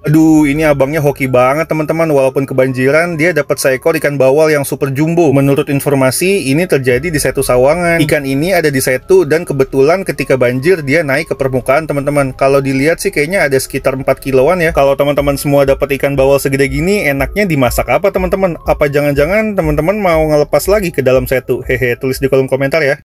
Aduh, ini abangnya hoki banget teman-teman. Walaupun kebanjiran, dia dapat seekor ikan bawal yang super jumbo. Menurut informasi, ini terjadi di Setu Sawangan. Ikan ini ada di Setu dan kebetulan ketika banjir dia naik ke permukaan teman-teman. Kalau dilihat sih kayaknya ada sekitar 4 kiloan ya. Kalau teman-teman semua dapat ikan bawal segede gini, enaknya dimasak apa teman-teman? Apa jangan-jangan teman-teman mau ngelepas lagi ke dalam Setu? Hehe, tulis di kolom komentar ya.